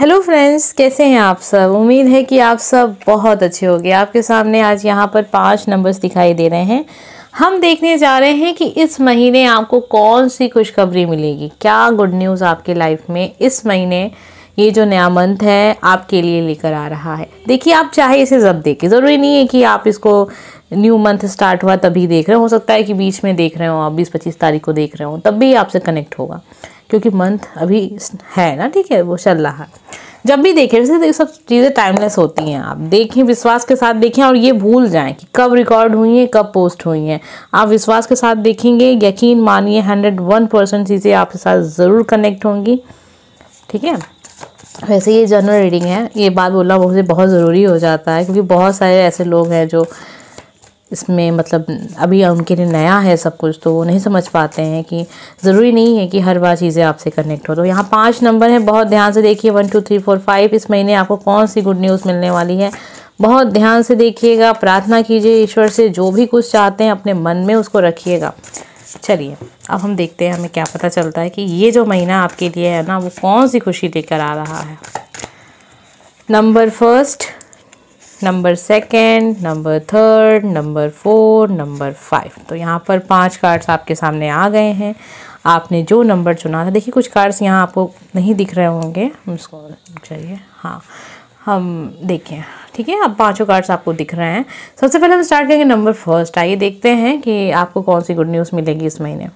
hello friends कैसे हैं आप सब उम्मीद है कि आप सब बहुत अच्छे होंगे आपके सामने आज यहाँ पर पांच नंबर्स दिखाई दे रहे हैं हम देखने जा रहे हैं कि इस महीने आपको कौन सी खुशखबरी मिलेगी क्या गुड न्यूज़ आपके लाइफ में इस महीने ये जो नया मंथ है आपके लिए लेकर आ रहा है देखिए आप चाहे इसे जब देखें ज़रूरी नहीं है कि आप इसको न्यू मंथ स्टार्ट हुआ तभी देख रहे हो हो सकता है कि बीच में देख रहे हो आप बीस पच्चीस तारीख को देख रहे हो तब भी आपसे कनेक्ट होगा क्योंकि मंथ अभी है ना ठीक है वो चल रहा है जब भी देखें वैसे तो सब चीज़ें टाइमलेस होती हैं आप देखें विश्वास के साथ देखें और ये भूल जाएं कि कब रिकॉर्ड हुई हैं कब पोस्ट हुई हैं आप विश्वास के साथ देखेंगे यकीन मानिए हंड्रेड वन परसेंट चीज़ें आपके साथ ज़रूर कनेक्ट होंगी ठीक है वैसे ये जनरल रीडिंग है ये बात बोलना मुझे बहुत ज़रूरी हो जाता है क्योंकि बहुत सारे ऐसे लोग हैं जो इसमें मतलब अभी उनके लिए नया है सब कुछ तो वो नहीं समझ पाते हैं कि ज़रूरी नहीं है कि हर बार चीज़ें आपसे कनेक्ट हो तो यहाँ पाँच नंबर हैं बहुत ध्यान से देखिए one two three four five इस महीने आपको कौन सी गुड न्यूज़ मिलने वाली है बहुत ध्यान से देखिएगा प्रार्थना कीजिए ईश्वर से जो भी कुछ चाहते हैं अपने मन में उसको रखिएगा चलिए अब हम देखते हैं हमें क्या पता चलता है कि ये जो महीना आपके लिए है ना वो कौन सी खुशी लेकर आ रहा है number first number second number third number four number five तो यहाँ पर पांच कार्ड्स आपके सामने आ गए हैं आपने जो नंबर चुना था देखिए कुछ कार्ड्स यहाँ आपको नहीं दिख रहे होंगे उसको चाहिए हाँ हम देखें ठीक है अब पांचों कार्ड्स आपको दिख रहे हैं सबसे पहले हम तो स्टार्ट करेंगे नंबर फर्स्ट आइए देखते हैं कि आपको कौन सी गुड न्यूज़ मिलेगी इस महीने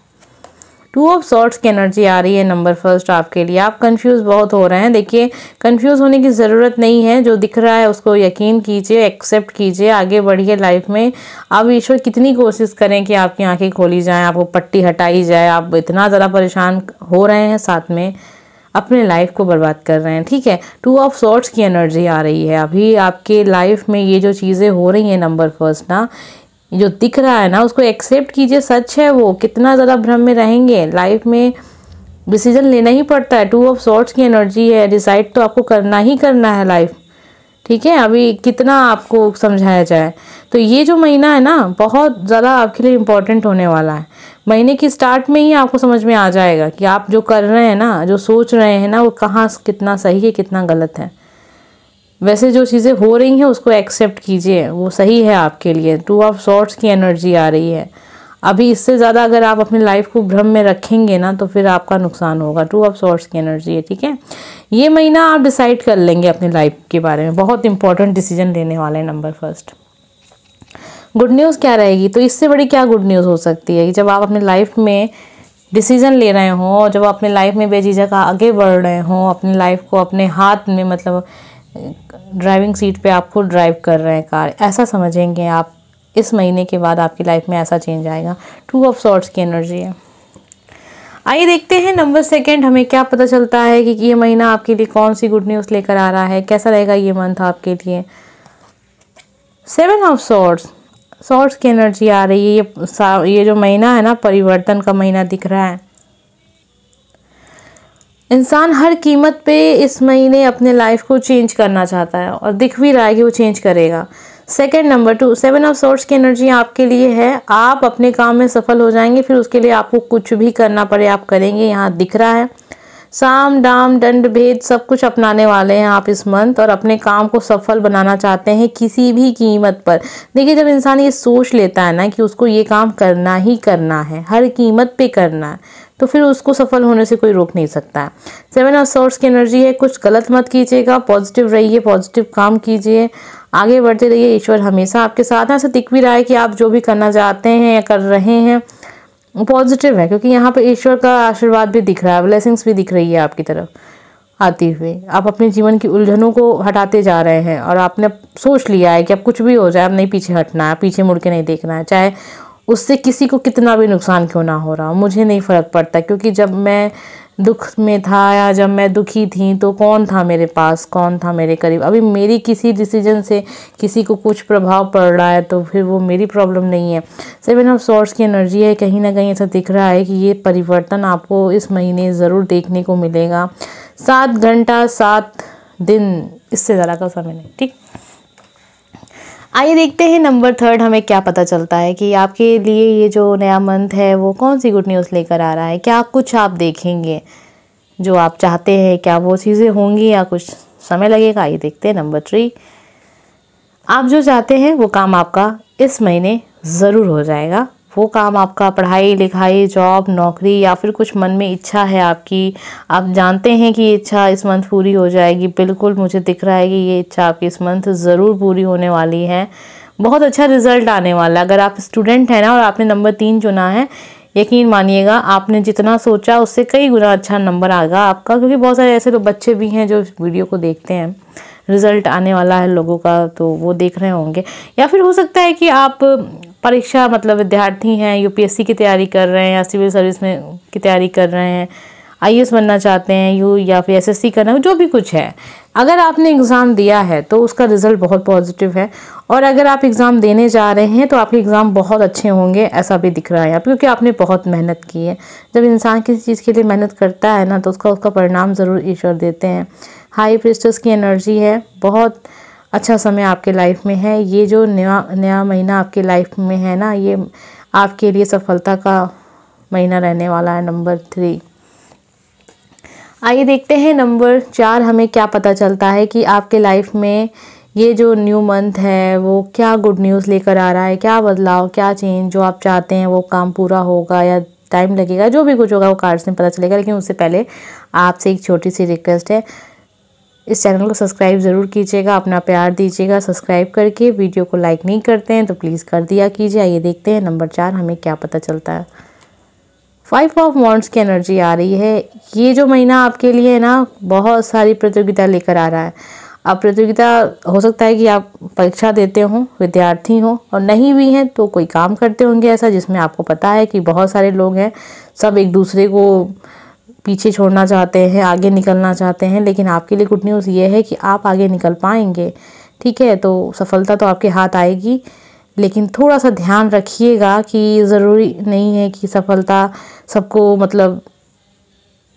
टू ऑफ सॉर्ट्स की एनर्जी आ रही है नंबर फर्स्ट आपके लिए आप कंफ्यूज बहुत हो रहे हैं देखिए कंफ्यूज होने की ज़रूरत नहीं है जो दिख रहा है उसको यकीन कीजिए एक्सेप्ट कीजिए आगे बढ़िए लाइफ में आप ईश्वर कितनी कोशिश करें कि आपकी आंखें खोली जाएँ आपको पट्टी हटाई जाए आप इतना ज़्यादा परेशान हो रहे हैं साथ में अपने लाइफ को बर्बाद कर रहे हैं ठीक है टू ऑफ सॉर्ट्स की एनर्जी आ रही है अभी आपके लाइफ में ये जो चीज़ें हो रही हैं नंबर फर्स्ट ना जो दिख रहा है ना उसको एक्सेप्ट कीजिए सच है वो कितना ज़्यादा भ्रम में रहेंगे लाइफ में डिसीजन लेना ही पड़ता है टू ऑफ सॉर्ट्स की एनर्जी है डिसाइड तो आपको करना ही करना है लाइफ ठीक है अभी कितना आपको समझाया जाए तो ये जो महीना है ना बहुत ज़्यादा आपके लिए इम्पॉर्टेंट होने वाला है महीने की स्टार्ट में ही आपको समझ में आ जाएगा कि आप जो कर रहे हैं ना जो सोच रहे हैं ना वो कहाँ कितना सही है कितना गलत है वैसे जो चीज़ें हो रही हैं उसको एक्सेप्ट कीजिए वो सही है आपके लिए टू ऑफ सॉर्ट्स की एनर्जी आ रही है अभी इससे ज़्यादा अगर आप अपनी लाइफ को भ्रम में रखेंगे ना तो फिर आपका नुकसान होगा टू ऑफ सॉर्ट्स की एनर्जी है ठीक है ये महीना आप डिसाइड कर लेंगे अपनी लाइफ के बारे में बहुत इंपॉर्टेंट डिसीजन लेने वाले हैं नंबर फर्स्ट गुड न्यूज़ क्या रहेगी तो इससे बड़ी क्या गुड न्यूज़ हो सकती है कि जब आप अपनी लाइफ में डिसीज़न ले रहे हों जब अपने अपनी लाइफ में का आगे बढ़ रहे हों अपनी लाइफ को अपने हाथ में मतलब ड्राइविंग सीट पे आप खुद ड्राइव कर रहे हैं कार ऐसा समझेंगे आप इस महीने के बाद आपकी लाइफ में ऐसा चेंज आएगा टू ऑफ सॉर्ट्स की एनर्जी है आइए देखते हैं नंबर सेकंड हमें क्या पता चलता है कि ये महीना आपके लिए कौन सी गुड न्यूज़ लेकर आ रहा है कैसा रहेगा ये मंथ आपके लिए सेवन ऑफ सॉर्ट्स सॉर्ट्स की एनर्जी आ रही है ये ये जो महीना है ना परिवर्तन का महीना दिख रहा है इंसान हर कीमत पे इस महीने अपने लाइफ को चेंज करना चाहता है और दिख भी रहा है कि वो चेंज करेगा second number two seven of swords की एनर्जी आपके लिए है आप अपने काम में सफल हो जाएंगे फिर उसके लिए आपको कुछ भी करना पड़े आप करेंगे यहाँ दिख रहा है साम डाम दंड भेद सब कुछ अपनाने वाले हैं आप इस मंथ और अपने काम को सफल बनाना चाहते हैं किसी भी कीमत पर देखिए जब इंसान ये सोच लेता है ना कि उसको ये काम करना ही करना है हर कीमत पे करना है तो फिर उसको सफल होने से कोई रोक नहीं सकता है सेवन ऑफ सोर्स की एनर्जी है कुछ गलत मत कीजिएगा पॉजिटिव रहिए पॉजिटिव काम कीजिए आगे बढ़ते रहिए ईश्वर हमेशा आपके साथ ऐसा दिख भी रहा है कि आप जो भी करना चाहते हैं या कर रहे हैं पॉजिटिव है क्योंकि यहाँ पर ईश्वर का आशीर्वाद भी दिख रहा है ब्लेसिंग्स भी दिख रही है आपकी तरफ आती हुई आप अपने जीवन की उलझनों को हटाते जा रहे हैं और आपने सोच लिया है कि अब कुछ भी हो जाए अब नहीं पीछे हटना है पीछे मुड़ के नहीं देखना है चाहे उससे किसी को कितना भी नुकसान क्यों ना हो रहा मुझे नहीं फ़र्क पड़ता क्योंकि जब मैं दुख में था या जब मैं दुखी थी तो कौन था मेरे पास कौन था मेरे करीब अभी मेरी किसी डिसीजन से किसी को कुछ प्रभाव पड़ रहा है तो फिर वो मेरी प्रॉब्लम नहीं है सेवन ऑफ सोर्स की एनर्जी है कहीं ना कहीं ऐसा दिख रहा है कि ये परिवर्तन आपको इस महीने ज़रूर देखने को मिलेगा सात घंटा सात दिन इससे ज़्यादा का समय नहीं ठीक आइए देखते हैं नंबर थर्ड हमें क्या पता चलता है कि आपके लिए ये जो नया मंथ है वो कौन सी गुड न्यूज़ लेकर आ रहा है क्या कुछ आप देखेंगे जो आप चाहते हैं क्या वो चीज़ें होंगी या कुछ समय लगेगा आइए देखते हैं नंबर थ्री आप जो चाहते हैं वो काम आपका इस महीने ज़रूर हो जाएगा वो काम आपका पढ़ाई लिखाई जॉब नौकरी या फिर कुछ मन में इच्छा है आपकी आप जानते हैं कि ये इच्छा इस मंथ पूरी हो जाएगी बिल्कुल मुझे दिख रहा है कि ये इच्छा आपकी इस मंथ ज़रूर पूरी होने वाली है बहुत अच्छा रिजल्ट आने वाला अगर आप स्टूडेंट हैं ना और आपने नंबर तीन चुना है यकीन मानिएगा आपने जितना सोचा उससे कई गुना अच्छा नंबर आएगा आपका क्योंकि बहुत सारे ऐसे लोग बच्चे भी हैं जो वीडियो को देखते हैं रिज़ल्ट आने वाला है लोगों का तो वो देख रहे होंगे या फिर हो सकता है कि आप परीक्षा मतलब विद्यार्थी हैं यूपीएससी की तैयारी कर रहे हैं या सिविल सर्विस में की तैयारी कर रहे हैं आई बनना चाहते हैं यू या फिर एस करना जो भी कुछ है अगर आपने एग्ज़ाम दिया है तो उसका रिज़ल्ट बहुत पॉजिटिव है और अगर आप एग्ज़ाम देने जा रहे हैं तो आपके एग्ज़ाम बहुत अच्छे होंगे ऐसा भी दिख रहा है आप क्योंकि आपने बहुत मेहनत की है जब इंसान किसी चीज़ के लिए मेहनत करता है ना तो उसका उसका परिणाम ज़रूर ईश्वर देते हैं हाई प्रिस्टर्स की एनर्जी है बहुत अच्छा समय आपके लाइफ में है ये जो नया नया महीना आपके लाइफ में है ना ये आपके लिए सफलता का महीना रहने वाला है नंबर थ्री आइए देखते हैं नंबर चार हमें क्या पता चलता है कि आपके लाइफ में ये जो न्यू मंथ है वो क्या गुड न्यूज़ लेकर आ रहा है क्या बदलाव क्या चेंज जो आप चाहते हैं वो काम पूरा होगा या टाइम लगेगा जो भी कुछ होगा वो कार्ड्स में पता चलेगा लेकिन उससे पहले आपसे एक छोटी सी रिक्वेस्ट है इस चैनल को सब्सक्राइब ज़रूर कीजिएगा अपना प्यार दीजिएगा सब्सक्राइब करके वीडियो को लाइक नहीं करते हैं तो प्लीज़ कर दिया कीजिए आइए देखते हैं नंबर चार हमें क्या पता चलता है फाइव ऑफ मॉन्ट्स की एनर्जी आ रही है ये जो महीना आपके लिए है ना बहुत सारी प्रतियोगिता लेकर आ रहा है आप प्रतियोगिता हो सकता है कि आप परीक्षा देते हों विद्यार्थी हों और नहीं भी हैं तो कोई काम करते होंगे ऐसा जिसमें आपको पता है कि बहुत सारे लोग हैं सब एक दूसरे को पीछे छोड़ना चाहते हैं आगे निकलना चाहते हैं लेकिन आपके लिए गुड न्यूज़ ये है कि आप आगे निकल पाएंगे ठीक है तो सफलता तो आपके हाथ आएगी लेकिन थोड़ा सा ध्यान रखिएगा कि ज़रूरी नहीं है कि सफलता सबको मतलब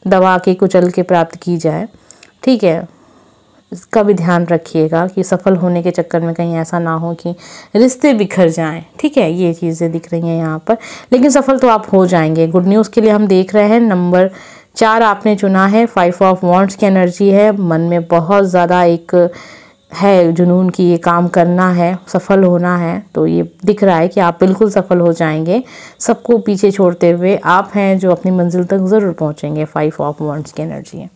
दबा के कुचल के प्राप्त की जाए ठीक है इसका भी ध्यान रखिएगा कि सफल होने के चक्कर में कहीं ऐसा ना हो कि रिश्ते बिखर जाएं ठीक है ये चीज़ें दिख रही हैं यहाँ पर लेकिन सफल तो आप हो जाएंगे गुड न्यूज़ के लिए हम देख रहे हैं नंबर चार आपने चुना है फाइव ऑफ वॉन्ट्स की एनर्जी है मन में बहुत ज़्यादा एक है जुनून की ये काम करना है सफल होना है तो ये दिख रहा है कि आप बिल्कुल सफल हो जाएंगे सबको पीछे छोड़ते हुए आप हैं जो अपनी मंजिल तक ज़रूर पहुंचेंगे फाइव ऑफ वॉन्ट्स की एनर्जी है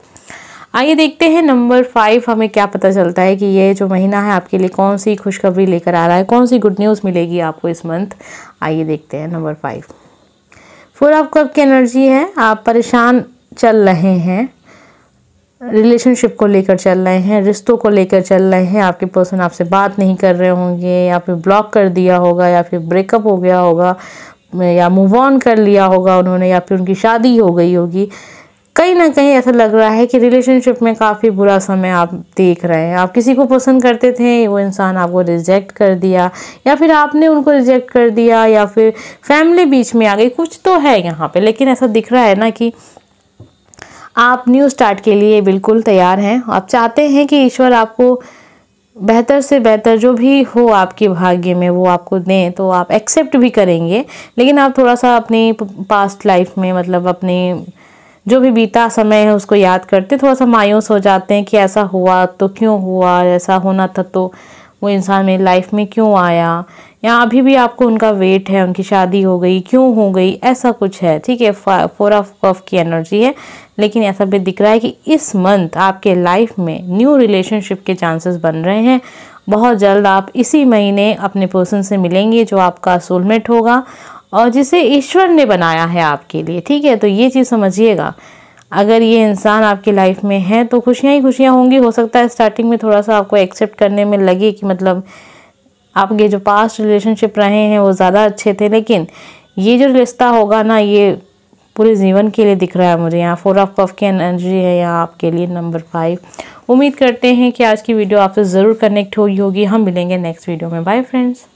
आइए देखते हैं नंबर फाइव हमें क्या पता चलता है कि ये जो महीना है आपके लिए कौन सी खुशखबरी लेकर आ रहा है कौन सी गुड न्यूज़ मिलेगी आपको इस मंथ आइए देखते हैं number five four of cup की एनर्जी है आप परेशान चल रहे हैं रिलेशनशिप को लेकर चल रहे हैं रिश्तों को लेकर चल रहे हैं आपके पर्सन आपसे बात नहीं कर रहे होंगे या फिर ब्लॉक कर दिया होगा या फिर ब्रेकअप हो गया होगा या मूव ऑन कर लिया होगा उन्होंने या फिर उनकी शादी हो गई होगी कहीं ना कहीं ऐसा लग रहा है कि रिलेशनशिप में काफ़ी बुरा समय आप देख रहे हैं आप किसी को पसंद करते थे वो इंसान आपको रिजेक्ट कर दिया या फिर आपने उनको रिजेक्ट कर दिया या फिर फैमिली बीच में आ गई कुछ तो है यहाँ पे लेकिन ऐसा दिख रहा है ना कि आप न्यू स्टार्ट के लिए बिल्कुल तैयार हैं आप चाहते हैं कि ईश्वर आपको बेहतर से बेहतर जो भी हो आपके भाग्य में वो आपको दें तो आप एक्सेप्ट भी करेंगे लेकिन आप थोड़ा सा अपनी पास्ट लाइफ में मतलब अपने जो भी बीता समय है उसको याद करते थोड़ा सा मायूस हो जाते हैं कि ऐसा हुआ तो क्यों हुआ ऐसा होना था तो वो इंसान मेरी लाइफ में क्यों आया या अभी भी आपको उनका वेट है उनकी शादी हो गई क्यों हो गई ऐसा कुछ है ठीक है फोर ऑफ कफ की एनर्जी है लेकिन ऐसा भी दिख रहा है कि इस मंथ आपके लाइफ में न्यू रिलेशनशिप के चांसेस बन रहे हैं बहुत जल्द आप इसी महीने अपने पर्सन से मिलेंगे जो आपका सोलमेट होगा और जिसे ईश्वर ने बनाया है आपके लिए ठीक है तो ये चीज़ समझिएगा अगर ये इंसान आपकी लाइफ में है तो खुशियाँ ही खुशियाँ होंगी हो सकता है स्टार्टिंग में थोड़ा सा आपको एक्सेप्ट करने में लगे कि मतलब आपके जो पास्ट रिलेशनशिप रहे हैं वो ज़्यादा अच्छे थे लेकिन ये जो रिश्ता होगा ना ये पूरे जीवन के लिए दिख रहा है मुझे यहाँ फोर ऑफ कफ की एनर्जी है यहाँ आपके लिए नंबर फाइव उम्मीद करते हैं कि आज की वीडियो आपसे ज़रूर कनेक्ट हुई होगी हम मिलेंगे नेक्स्ट वीडियो में बाय फ्रेंड्स